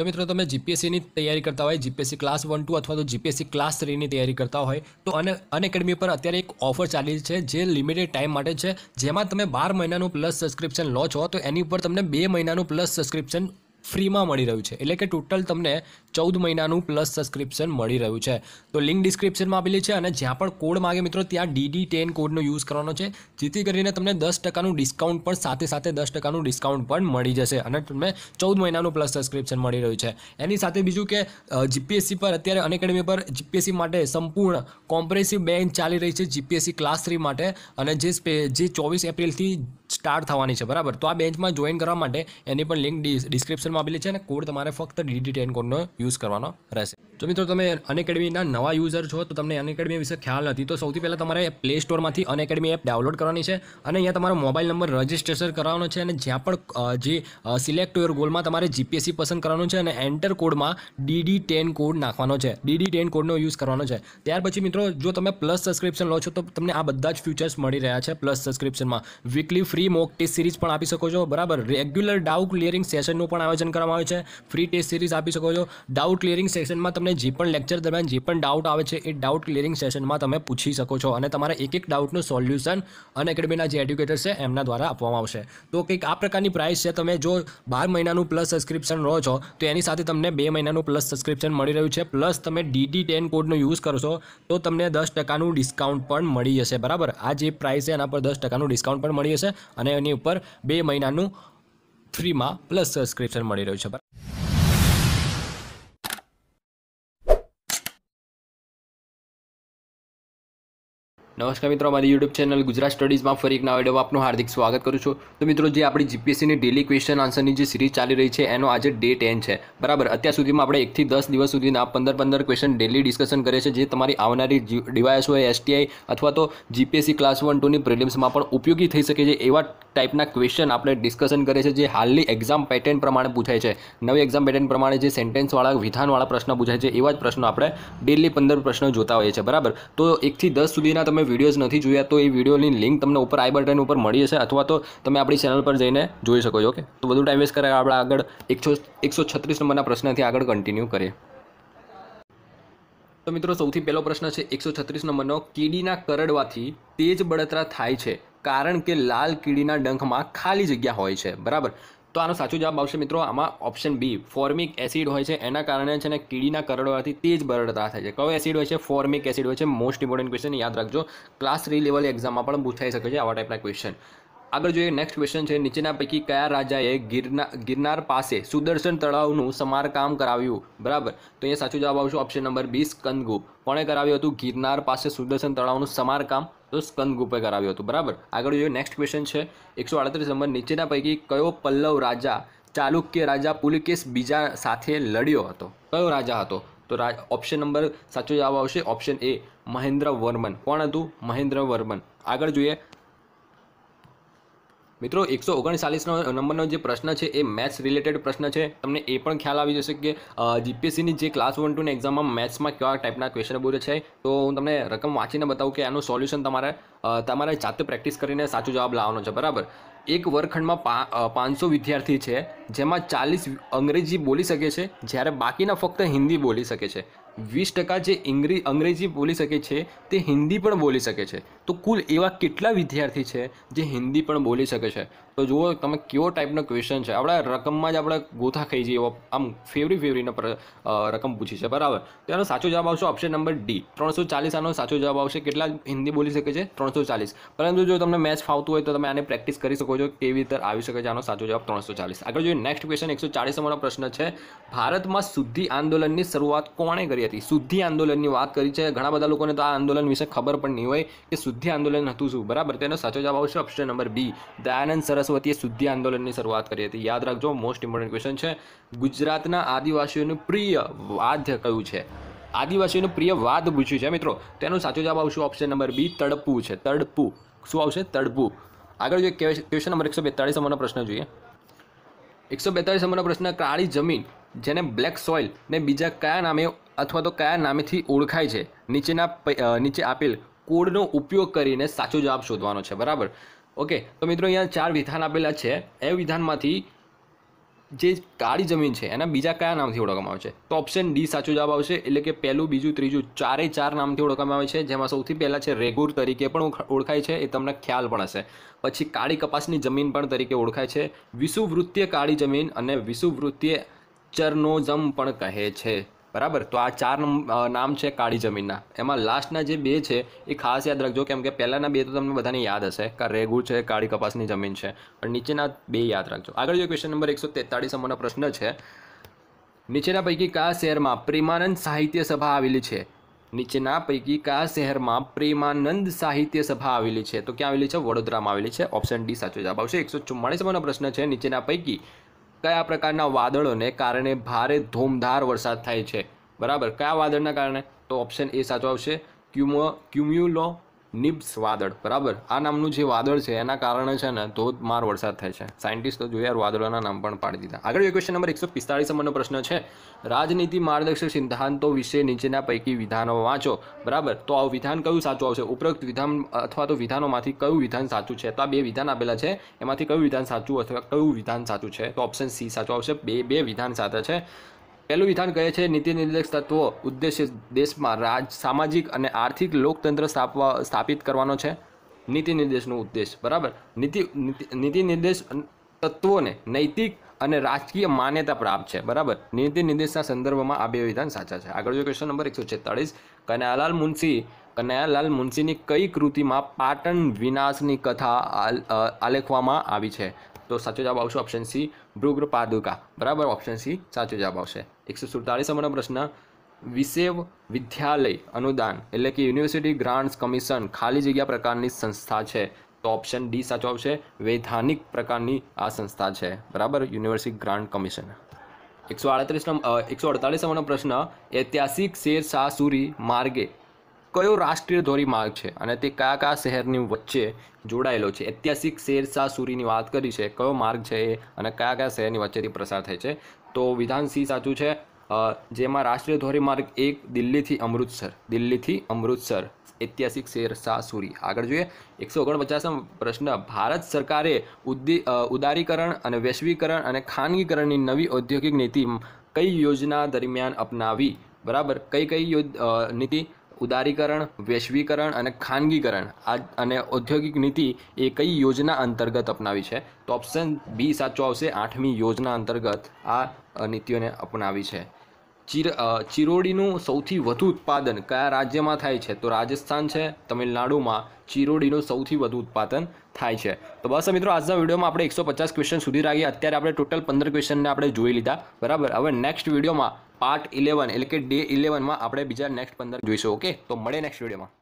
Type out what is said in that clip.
જો મિત્રો તમે જીપીએસસીની તૈયારી કરતા હોય જીપીએસસી ક્લાસ વન ટુ અથવા તો જીપીએસસી ક્લાસ થ્રીની તૈયારી કરતા હોય તો અને અન પર અત્યારે એક ઓફર ચાલી છે જે લિમિટેડ ટાઈમ માટે છે જેમાં તમે બાર મહિનાનું પ્લસ સબસ્ક્રિપ્શન લો છો તો એની ઉપર તમને બે મહિનાનું પ્લસ સબસ્ક્રિપ્શન ફ્રીમાં મળી રહ્યું છે એટલે કે ટોટલ તમને ચૌદ મહિનાનું પ્લસ સબસ્ક્રિપ્શન મળી રહ્યું છે તો લિંક ડિસ્ક્રિપ્શનમાં આપેલી છે અને જ્યાં પણ કોડ માગે મિત્રો ત્યાં ડીડી ટેન કોડનો યુઝ કરવાનો છે જેથી કરીને તમને દસ ટકાનું ડિસ્કાઉન્ટ પણ સાથે સાથે દસ ટકાનું ડિસ્કાઉન્ટ પણ મળી જશે અને તમને ચૌદ મહિનાનું પ્લસ સબસ્ક્રિપ્શન મળી રહ્યું છે એની સાથે બીજું કે જીપીએસસી પર અત્યારે અનેકેડમી પર જીપીએસસી માટે સંપૂર્ણ કોમ્પ્રેસિવ બેન્ચ ચાલી રહી છે જીપીએસસી ક્લાસ થ્રી માટે અને જે જે ચોવીસ એપ્રિલથી સ્ટાર્ટ થવાની છે બરાબર તો આ બેન્ચમાં જોઈન કરવા માટે એની પણ લિંક ડિસ્ક્રિપ્શનમાં આપેલી છે અને કોડ તમારે ફક્ત ડીડી ટેન કોડનો યુઝ કરવાનો રહેશે જો મિત્રો તમે અનએકેડમીના નવા યુઝર છો તો તમને અનએકેડમી વિશે ખ્યાલ નથી તો સૌથી પહેલાં તમારે પ્લે સ્ટોરમાંથી અનએકેડમી એપ ડાઉનલોડ કરવાની છે અને અહીંયા તમારો મોબાઈલ નંબર રજિસ્ટ્રેશન કરવાનો છે અને જ્યાં પણ જે સિલેક્ટ યોર ગોલમાં તમારે જીપીએસસી પસંદ કરવાનું છે અને એન્ટર કોડમાં ડીડી ટેન કોડ નાખવાનો છે ડીડી ટેન કોડનો યુઝ કરવાનો છે ત્યાર પછી મિત્રો જો તમે પ્લસ સબસ્ક્રિપ્શન લો છો તો તમને આ બધા જ ફ્યુચર્સ મળી રહ્યા છે પ્લસ સબસ્ક્રિપ્શનમાં weekly free mock test series પણ આપી શકો છો બરાબર રેગ્યુલર ડાઉટ ક્લિયરિંગ સેશનનું પણ આયોજન કરવામાં આવે છે ફ્રી ટેસ્ટ સિરીઝ આપી શકો છો ડાઉટ ક્લિયરિંગ સેશનમાં તમને તમને જે પણ લેક્ચર દરમિયાન જે પણ ડાઉટ આવે છે એ ડાઉટ ક્લિયરિંગ સેશનમાં તમે પૂછી શકો છો અને તમારા એક એક ડાઉટનું સોલ્યુશન અનએકેડમીના જે એડ્યુકેટર છે એમના દ્વારા આપવામાં આવશે તો કંઈક આ પ્રકારની પ્રાઇસ છે તમે જો બાર મહિનાનું પ્લસ સબસ્ક્રિપ્શન રહો છો તો એની સાથે તમને બે મહિનાનું પ્લસ સબસ્ક્રિપ્શન મળી રહ્યું છે પ્લસ તમે ડીડી ટેન કોડનો યુઝ કરશો તો તમને દસ ટકાનું ડિસ્કાઉન્ટ પણ મળી જશે બરાબર આ જે પ્રાઇસ છે એના પર દસ ટકાનું ડિસ્કાઉન્ટ પણ મળી જશે અને એની ઉપર બે મહિનાનું ફ્રીમાં પ્લસ સબસ્ક્રિપ્શન મળી રહ્યું છે બરાબર નમસ્કાર મિત્રો મારી યુટ્યુબ ચેનલ ગુજરાત સ્ટડીઝમાં ફરી એક નવા વિડીયોમાં આપનું હાર્દિક સ્વાગત કરું છું તો મિત્રો જે આપણી જીપીએસસીની ડેલી ક્વેશ્ચન આન્સરની જે સિરીઝ ચાલી રહી છે એનો આજે ડે ટેન છે બરાબર અત્યાર સુધીમાં આપણે એકથી દસ દિવસ સુધીના પંદર પંદર ક્વેશ્ચન ડેલી ડિસ્કશન કરે છે જે તમારી આવનારી ડિવાઇસ હોય એસટીઆઈ અથવા તો જીપીએસસી ક્લાસ વન ટુની પ્રિલિમ્સમાં પણ ઉપયોગી થઈ શકે છે એવા ટાઈપના ક્વેશ્ચન આપણે ડિસ્કશન કરે છે જે હાલની એક્ઝામ પેટર્ન પ્રમાણે પૂછાય છે નવી એક્ઝામ પેટર્ન પ્રમાણે જે સેન્ટેન્સવાળા વિધાનવાળા પ્રશ્ન પૂછાય છે એવા જ પ્રશ્નો આપણે ડેલી પંદર પ્રશ્નો જોતા હોઈએ છીએ બરાબર તો એકથી દસ સુધીના તમે વિડીયોઝ નથી જોયા તો એ વિડીયોની લિંક તમને ઉપર આઈ બટન ઉપર મળી જશે અથવા તો તમે આપણી ચેનલ પર જઈને જોઈ શકો છો ઓકે તો બધું ટાઈમ વેસ્ટ કરે આપણે આગળ એકસો એકસો છત્રીસ નંબરના પ્રશ્નથી આગળ કન્ટિન્યુ કરીએ તો મિત્રો સૌથી પહેલો પ્રશ્ન છે એકસો છત્રીસ નંબરનો કીડીના કરડવાથી તેજ બળતરા થાય છે કારણ કે લાલ કીડીના ડંખમાં ખાલી જગ્યા હોય છે બરાબર તો આનો સાચો જવાબ આવશે મિત્રો આમાં ઓપ્શન બી ફોર્મિક એસિડ હોય છે એના કારણે છે ને કીડીના કરડવાથી તેજ બરડતા થાય છે કયો એસિડ હોય છે ફોર્મિક એસિડ હોય છે મોસ્ટ ઇમ્પોર્ટન્ટ ક્વેશ્ચન યાદ રાખજો ક્લાસ થ્રી લેવલ એક્ઝામમાં પણ પૂછાઈ શકે છે આવા ટાઈપના ક્વેશ્ચન આગળ જોઈએ નેક્સ્ટ ક્વેશ્ચન છે નીચેના પૈકી કયા રાજાએ ગિરના ગિરનાર પાસે સુદર્શન તળાવનું સમારકામ કરાવ્યું બરાબર તો અહીંયા સાચો જવાબ આવશે ઓપ્શન નંબર બી સ્કંદગુપ્ત કોણે કરાવ્યું હતું ગિરનાર પાસે સુદર્શન તળાવનું સમારકામ તો સ્કંદ ગુપ્તે કરાવ્યું હતું બરાબર આગળ જોઈએ નેક્સ્ટ ક્વેશ્ચન છે એકસો આડત્રીસ નંબર નીચેના પૈકી કયો પલ્લવ રાજા ચાલુક્ય રાજા પુલિકેશ બીજા સાથે લડ્યો હતો કયો રાજા હતો તો રા ઓપ્શન નંબર સાચો જવાબ આવશે ઓપ્શન એ મહેન્દ્ર વર્મન કોણ હતું મહેન્દ્ર વર્મન આગળ જોઈએ મિત્રો એકસો ઓગણચાલીસનો નંબરનો જે પ્રશ્ન છે એ મેથ્સ રિલેટેડ પ્રશ્ન છે તમને એ પણ ખ્યાલ આવી જશે કે જીપીએસસીની જે ક્લાસ વન ટુની એક્ઝામમાં મેથ્સમાં કેવા ટાઈપના ક્વેશ્ચન બોલે છે તો હું તમને રકમ વાંચીને બતાવું કે આનું સોલ્યુશન તમારે તમારે જાતે પ્રેક્ટિસ કરીને સાચો જવાબ લાવવાનો છે બરાબર એક વર્ગખંડમાં પાંચસો વિદ્યાર્થી છે જેમાં ચાલીસ અંગ્રેજી બોલી શકે છે જ્યારે બાકીના ફક્ત હિન્દી બોલી શકે છે વીસ ટકા જે ઇંગ્રી અંગ્રેજી બોલી શકે છે તે હિન્દી પણ બોલી શકે છે તો કુલ એવા કેટલા વિદ્યાર્થી છે જે હિન્દી પણ બોલી શકે છે તો જુઓ તમે કેવો ટાઈપનો ક્વેશ્ચન છે આપણે રકમમાં જ આપણે ગોથા ખાઈ જઈએ આમ ફેવરી ફેવરીનો રકમ પૂછી છે બરાબર તો એનો સાચો જવાબ આવશે ઓપ્શન નંબર ડી ત્રણસો ચાલીસ આનો સાચો જવાબ આવશે કેટલા હિન્દી બોલી શકે છે ત્રણસો ચાલીસ પરંતુ જો તમને મેચ ફાવતું હોય તો તમે આને પ્રેક્ટિસ કરી શકો છો કેવી રીતે આવી શકે છે આનો સાચો જવાબ ત્રણસો ચાલીસ આગળ જોઈએ નેક્સ્ટ ક્વેશ્ચન એકસો ચાલીસ નંબરનો પ્રશ્ન છે ભારતમાં શુદ્ધિ આંદોલનની શરૂઆત કોણે કરી હતી શુદ્ધિ આંદોલનની વાત કરી છે ઘણા બધા લોકોને તો આ આંદોલન વિશે ખબર પણ નહીં હોય કે શુદ્ધિ આંદોલન હતું શું બરાબર તેનો સાચો જવાબ આવશે ઓપ્શન નંબર બી દયાનંદ સરસ માણસો વતીએ શુદ્ધિ આંદોલનની શરૂઆત કરી હતી યાદ રાખજો મોસ્ટ ઇમ્પોર્ટન્ટ ક્વેશ્ચન છે ગુજરાતના આદિવાસીઓનું પ્રિય વાદ્ય કયું છે આદિવાસીઓનું પ્રિય વાદ પૂછ્યું છે મિત્રો તેનો સાચો જવાબ આવશે ઓપ્શન નંબર બી તડપું છે તડપું શું આવશે તડપું આગળ જોઈએ ક્વેશ્ચન નંબર એકસો બેતાળીસ નંબરનો પ્રશ્ન જોઈએ એકસો બેતાળીસ નંબરનો પ્રશ્ન કાળી જમીન જેને બ્લેક સોઇલ ને બીજા કયા નામે અથવા તો કયા નામેથી ઓળખાય છે નીચેના નીચે આપેલ કોડનો ઉપયોગ કરીને સાચો જવાબ શોધવાનો છે બરાબર ઓકે તો મિત્રો અહીંયા ચાર વિધાન આપેલા છે એ વિધાનમાંથી જે કાળી જમીન છે એના બીજા કયા નામથી ઓળખવામાં આવે છે તો ઓપ્શન ડી સાચો જવાબ આવશે એટલે કે પહેલું બીજું ત્રીજું ચારે ચાર નામથી ઓળખવામાં આવે છે જેમાં સૌથી પહેલાં છે રેગુર તરીકે પણ ઓળખાય છે એ તમને ખ્યાલ પણ હશે પછી કાળી કપાસની જમીન પણ તરીકે ઓળખાય છે વિષુવવૃત્તીય કાળી જમીન અને વિષુવૃત્તીય ચર્નોઝમ પણ કહે છે બરાબર તો આ ચાર નામ છે કાળી જમીનના એમાં લાસ્ટના જે બે છે એ ખાસ યાદ રાખજો કેમ કે પહેલાંના બે તો તમને બધાને યાદ હશે કે રેગુ છે કાળી કપાસની જમીન છે પણ નીચેના બે યાદ રાખજો આગળ જો ક્વેશ્ચન નંબર એકસો તેતાળીસ અમારો પ્રશ્ન છે નીચેના પૈકી કયા શહેરમાં પ્રેમાનંદ સાહિત્ય સભા આવેલી છે નીચેના પૈકી કયા શહેરમાં પ્રેમાનંદ સાહિત્ય સભા આવેલી છે તો ક્યાં આવેલી છે વડોદરામાં આવેલી છે ઓપ્શન ડી સાચો જવાબ આવશે એકસો ચુમ્માળીસમાનો પ્રશ્ન છે નીચેના પૈકી કયા પ્રકારના વાદળોને કારણે ભારે ધૂમધાર વરસાદ થાય છે બરાબર કયા વાદળના કારણે તો ઓપ્શન એ સાચો આવશે ક્યુમો ક્યુમ્યુલો નિબ્સ વાદળ બરાબર આ નામનું જે વાદળ છે એના કારણે છે ને માર વરસાદ થાય છે સાયન્ટિસ્ટો જોયા વાદળોના નામ પણ પાડી દીધા આગળ ક્વેશ્ચન નંબર એકસો પિસ્તાળીસ નંબરનો પ્રશ્ન છે રાજનીતિ માર્ગદર્શક સિદ્ધાંતો વિશે નીચેના પૈકી વિધાનો વાંચો બરાબર તો આ વિધાન કયું સાચું આવશે ઉપરોક્ત વિધાન અથવા તો વિધાનોમાંથી કયું વિધાન સાચું છે તો આ બે વિધાન આપેલા છે એમાંથી કયું વિધાન સાચું અથવા કયું વિધાન સાચું છે તો ઓપ્શન સી સાચું આવશે બે બે વિધાન સાથે છે પહેલું વિધાન કહે છે નીતિ નિર્દેશ તત્વો ઉદ્દેશ્ય દેશમાં રાજ સામાજિક અને આર્થિક લોકતંત્ર સ્થાપવા સ્થાપિત કરવાનો છે નીતિ નિર્દેશનો ઉદ્દેશ બરાબર નીતિ નીતિ નિર્દેશ તત્વોને નૈતિક અને રાજકીય માન્યતા પ્રાપ્ત છે બરાબર નીતિ નિર્દેશના સંદર્ભમાં આ બે વિધાન સાચા છે આગળ જો ક્વેશ્ચન નંબર એકસો છેતાળીસ કનૈયાલાલ મુનશી કનૈયાલાલ મુનશીની કઈ કૃતિમાં પાટણ વિનાશની કથા આલેખવામાં આવી છે તો સાચો જવાબ આવશે ઓપ્શન સી ભૃગ્ર પાદુકા બરાબર ઓપ્શન સી સાચો જવાબ આવશે એકસો સુડતાલીસ નંબરનો પ્રશ્ન વિશેવ વિદ્યાલય અનુદાન એટલે કે યુનિવર્સિટી ગ્રાન્ટ્સ કમિશન ખાલી જગ્યા પ્રકારની સંસ્થા છે તો ઓપ્શન ડી સાચો આવશે વૈધાનિક પ્રકારની આ સંસ્થા છે બરાબર યુનિવર્સિટી ગ્રાન્ટ કમિશન એકસો આડત્રીસનો એકસો અડતાલીસ નંબરનો પ્રશ્ન ઐતિહાસિક શેરશાહ સુરી માર્ગે કયો રાષ્ટ્રીય ધોરીમાર્ગ છે અને તે કયા કયા શહેરની વચ્ચે જોડાયેલો છે ઐતિહાસિક શેરશાહ સુરીની વાત કરી છે કયો માર્ગ છે એ અને કયા કયા શહેરની વચ્ચેથી પ્રસાર થાય છે તો વિધાનસિંહ સાચું છે જેમાં રાષ્ટ્રીય ધોરીમાર્ગ એક દિલ્હીથી અમૃતસર દિલ્હીથી અમૃતસર ઐતિહાસિક શેરશાહ સુરી આગળ જોઈએ એકસો ઓગણપચાસમ પ્રશ્ન ભારત સરકારે ઉદ્દી ઉદારીકરણ અને વૈશ્વિકરણ અને ખાનગીકરણની નવી ઔદ્યોગિક નીતિ કઈ યોજના દરમિયાન અપનાવી બરાબર કઈ કઈ નીતિ ઉદારીકરણ વૈશ્વિકરણ અને ખાનગીકરણ આ અને ઔદ્યોગિક નીતિ એ કઈ યોજના અંતર્ગત અપનાવી છે તો ઓપ્શન બી સાચો આવશે આઠમી યોજના અંતર્ગત આ નીતિઓને અપનાવી છે ચીર ચિરોડીનું સૌથી વધુ ઉત્પાદન કયા રાજ્યમાં થાય છે તો રાજસ્થાન છે તમિલનાડુમાં ચિરોડીનું સૌથી વધુ ઉત્પાદન થાય છે તો બસ મિત્રો આજના વિડીયોમાં આપણે એકસો પચાસ ક્વેશ્ચન સુધી રાખીએ અત્યારે આપણે ટોટલ પંદર ક્વેશ્ચનને આપણે જોઈ લીધા બરાબર હવે નેક્સ્ટ વિડીયોમાં પાર્ટ ઇલેવન એટલે કે ડે ઇલેવનમાં આપણે બીજા નેક્સ્ટ પંદર જોઈશું ઓકે તો મળે નેક્સ્ટ વિડીયોમાં